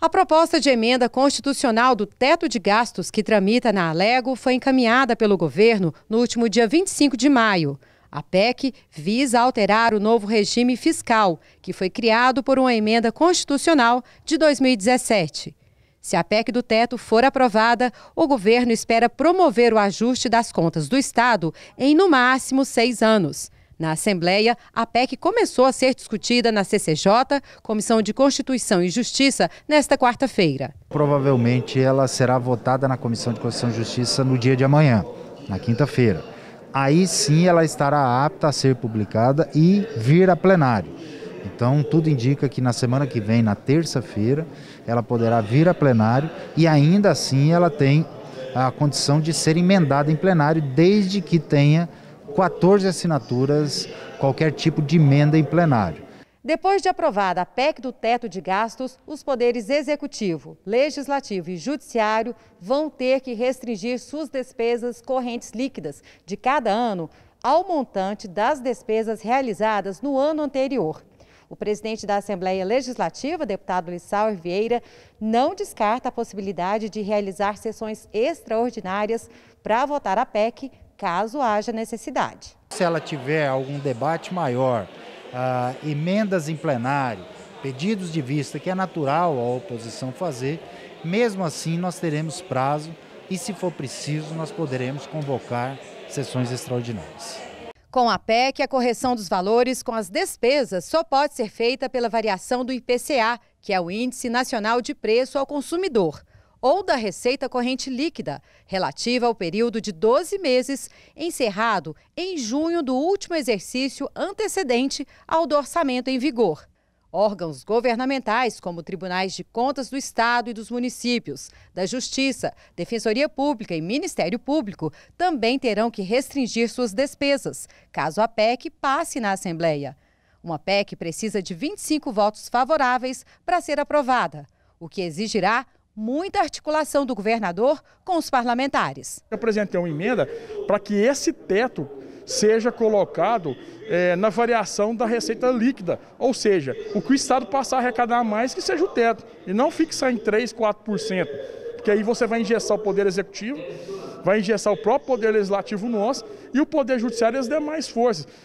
A proposta de emenda constitucional do teto de gastos que tramita na Alego foi encaminhada pelo governo no último dia 25 de maio. A PEC visa alterar o novo regime fiscal, que foi criado por uma emenda constitucional de 2017. Se a PEC do teto for aprovada, o governo espera promover o ajuste das contas do Estado em, no máximo, seis anos. Na Assembleia, a PEC começou a ser discutida na CCJ, Comissão de Constituição e Justiça, nesta quarta-feira. Provavelmente ela será votada na Comissão de Constituição e Justiça no dia de amanhã, na quinta-feira. Aí sim ela estará apta a ser publicada e vir a plenário. Então, tudo indica que na semana que vem, na terça-feira, ela poderá vir a plenário e ainda assim ela tem a condição de ser emendada em plenário, desde que tenha 14 assinaturas qualquer tipo de emenda em plenário. Depois de aprovada a PEC do teto de gastos, os poderes executivo, legislativo e judiciário vão ter que restringir suas despesas correntes líquidas de cada ano ao montante das despesas realizadas no ano anterior. O presidente da Assembleia Legislativa, deputado Lissauer Vieira, não descarta a possibilidade de realizar sessões extraordinárias para votar a PEC caso haja necessidade. Se ela tiver algum debate maior, uh, emendas em plenário, pedidos de vista, que é natural a oposição fazer, mesmo assim nós teremos prazo e, se for preciso, nós poderemos convocar sessões extraordinárias. Com a PEC, a correção dos valores com as despesas só pode ser feita pela variação do IPCA, que é o Índice Nacional de Preço ao Consumidor ou da receita corrente líquida, relativa ao período de 12 meses, encerrado em junho do último exercício antecedente ao do orçamento em vigor. Órgãos governamentais, como tribunais de contas do Estado e dos municípios, da Justiça, Defensoria Pública e Ministério Público, também terão que restringir suas despesas, caso a PEC passe na Assembleia. Uma PEC precisa de 25 votos favoráveis para ser aprovada, o que exigirá muita articulação do governador com os parlamentares. Eu apresentei uma emenda para que esse teto seja colocado é, na variação da receita líquida, ou seja, o que o Estado passar a arrecadar mais que seja o teto, e não fixar em 3%, 4%, porque aí você vai engessar o Poder Executivo, vai engessar o próprio Poder Legislativo nosso e o Poder Judiciário e as demais forças.